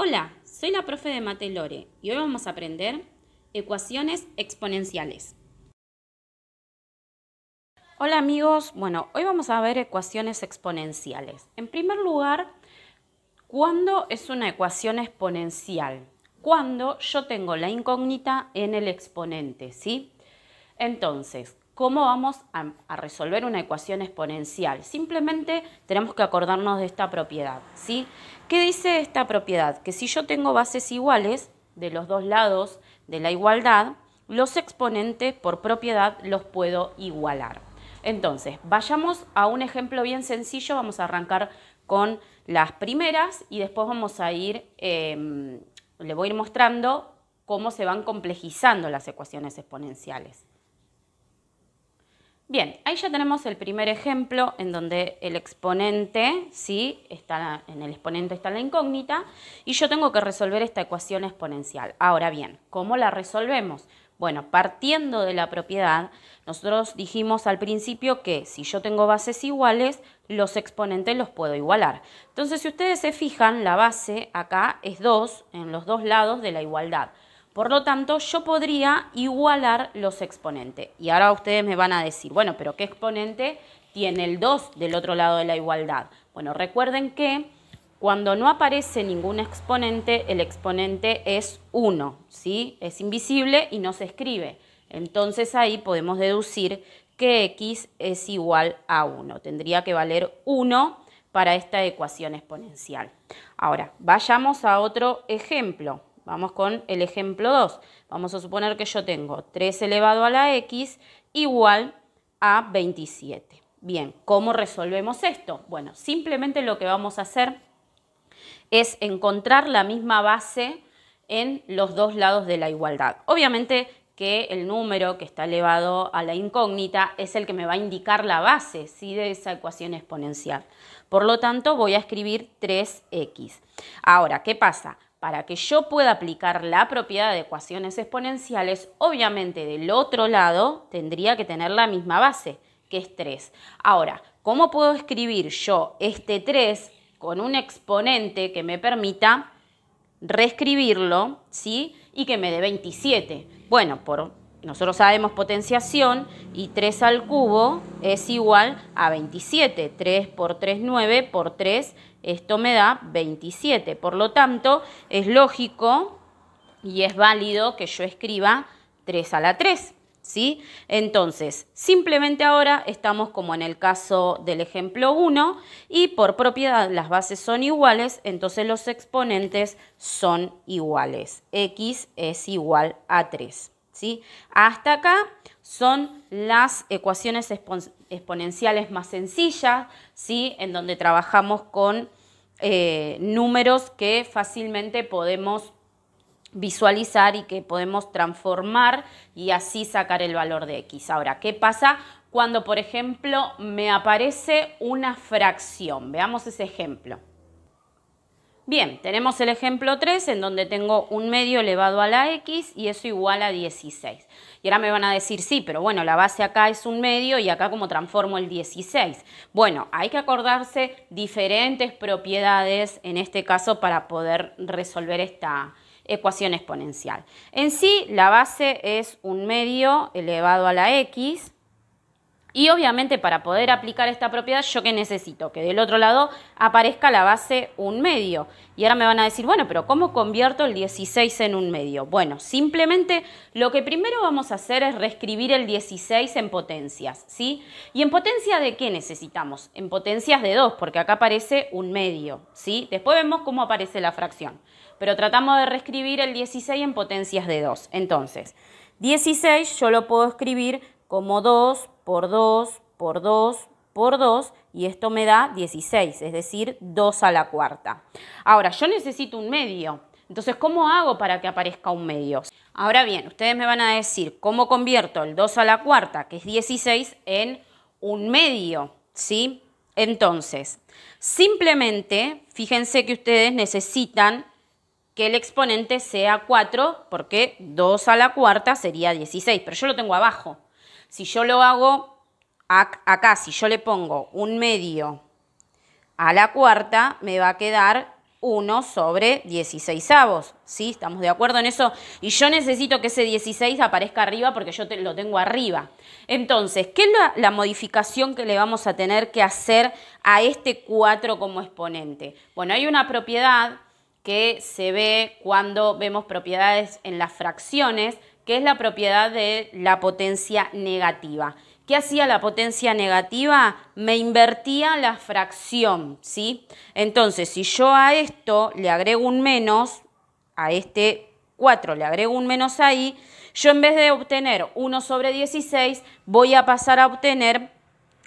Hola, soy la profe de Mate Lore y hoy vamos a aprender ecuaciones exponenciales. Hola amigos, bueno, hoy vamos a ver ecuaciones exponenciales. En primer lugar, ¿cuándo es una ecuación exponencial? Cuando yo tengo la incógnita en el exponente, ¿sí? Entonces, cómo vamos a, resolver una ecuación exponencial. Simplemente tenemos que acordarnos de esta propiedad. ¿Qué dice esta propiedad? Que si yo tengo bases iguales de los dos lados de la igualdad, los exponentes por propiedad los puedo igualar. Entonces, vayamos a un ejemplo bien sencillo, vamos a arrancar con las primeras y después vamos a em, le voy a ir mostrando cómo se van complejizando las ecuaciones exponenciales. Bien, ahí ya tenemos el primer ejemplo en donde el exponente, sí, está en el exponente está la incógnita y yo tengo que resolver esta ecuación exponencial. Ahora bien, ¿cómo la resolvemos? Bueno, partiendo de la propiedad, nosotros dijimos al principio que si yo tengo bases iguales, los exponentes los puedo igualar. Entonces, si ustedes se fijan, la base acá es 2 en los dos lados de la igualdad. Por lo tanto, yo podría igualar los exponentes. Y ahora ustedes me van a decir, bueno, pero ¿qué exponente tiene el 2 del otro lado de la igualdad? Bueno, recuerden que cuando no aparece ningún exponente, el exponente es 1, ¿sí? Es invisible y no se escribe. Entonces ahí podemos deducir que x es igual a 1. Tendría que valer 1 para esta ecuación exponencial. Ahora, vayamos a otro ejemplo. Vamos con el ejemplo 2. Vamos a suponer que yo tengo 3 elevado a la x igual a 27. Bien, ¿cómo resolvemos esto? Bueno, simplemente lo que vamos a hacer es encontrar la misma base en los dos lados de la igualdad. Obviamente que el número que está elevado a la incógnita es el que me va a indicar la base de esa ecuación exponencial. Por lo tanto, voy a escribir 3x. Ahora, ¿qué pasa? para que yo pueda aplicar la propiedad de ecuaciones exponenciales, obviamente del otro lado tendría que tener la misma base, que es 3. Ahora, ¿cómo puedo escribir yo este 3 con un exponente que me permita reescribirlo, ¿sí? Y que me dé 27. Bueno, por, nosotros sabemos potenciación y 3 al cubo es igual a 27. 3 por 3, 9, por 3, esto me da 27. Por lo tanto, es lógico y es válido que yo escriba 3 a la 3. ¿Sí? Entonces, simplemente ahora estamos como en el caso del ejemplo 1 y por propiedad las bases son iguales, entonces los exponentes son iguales. X es igual a 3. ¿sí? Hasta acá son las ecuaciones exponenciales más sencillas, ¿sí? en donde trabajamos con eh, números que fácilmente podemos visualizar y que podemos transformar y así sacar el valor de x. Ahora, ¿qué pasa cuando, por ejemplo, me aparece una fracción? Veamos ese ejemplo. Bien, tenemos el ejemplo 3 en donde tengo un medio elevado a la x y eso igual a 16. Y ahora me van a decir, sí, pero bueno, la base acá es un medio y acá como transformo el 16. Bueno, hay que acordarse diferentes propiedades en este caso para poder resolver esta ecuación exponencial. En sí, la base es un medio elevado a la x y obviamente para poder aplicar esta propiedad, ¿yo qué necesito? Que del otro lado aparezca la base un medio. Y ahora me van a decir, bueno, pero ¿cómo convierto el 16 en un medio? Bueno, simplemente lo que primero vamos a hacer es reescribir el 16 en potencias, ¿sí? ¿Y en potencia de qué necesitamos? En potencias de 2, porque acá aparece un medio, ¿sí? Después vemos cómo aparece la fracción. Pero tratamos de reescribir el 16 en potencias de 2. Entonces, 16 yo lo puedo escribir como 2 por 2, por 2, por 2 y esto me da 16, es decir, 2 a la cuarta. Ahora, yo necesito un medio. Entonces, ¿cómo hago para que aparezca un medio? Ahora bien, ustedes me van a decir cómo convierto el 2 a la cuarta, que es 16, en un medio, ¿sí? Entonces, simplemente, fíjense que ustedes necesitan que el exponente sea 4, porque 2 a la cuarta sería 16, pero yo lo tengo abajo. Si yo lo hago acá, si yo le pongo un medio a la cuarta, me va a quedar 1 sobre 16 avos. ¿Sí? ¿Estamos de acuerdo en eso? Y yo necesito que ese 16 aparezca arriba porque yo lo tengo arriba. Entonces, ¿qué es la, la, modificación que le vamos a tener que hacer a este 4 como exponente? Bueno, hay una propiedad que se ve cuando vemos propiedades en las fracciones que es la propiedad de la potencia negativa. ¿Qué hacía la potencia negativa? Me invertía la fracción, ¿sí? Entonces, si yo a esto le agrego un menos, a este 4 le agrego un menos ahí, yo en vez de obtener 1 sobre 16, voy a pasar a obtener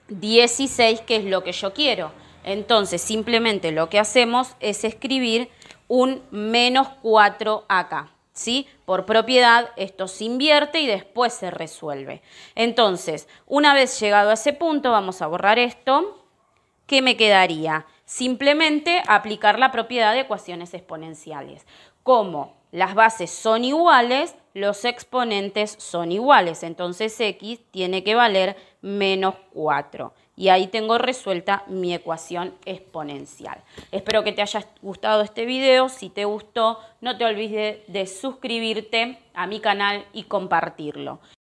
16, que es lo que yo quiero. Entonces, simplemente lo que hacemos es escribir un menos 4 acá. ¿Sí? Por propiedad esto se invierte y después se resuelve. Entonces, una vez llegado a ese punto, vamos a borrar esto. ¿Qué me quedaría? Simplemente aplicar la propiedad de ecuaciones exponenciales. Como las bases son iguales, los exponentes son iguales. Entonces x tiene que valer menos 4 y ahí tengo resuelta mi ecuación exponencial. Espero que te haya gustado este video, si te gustó no te olvides de suscribirte a mi canal y compartirlo.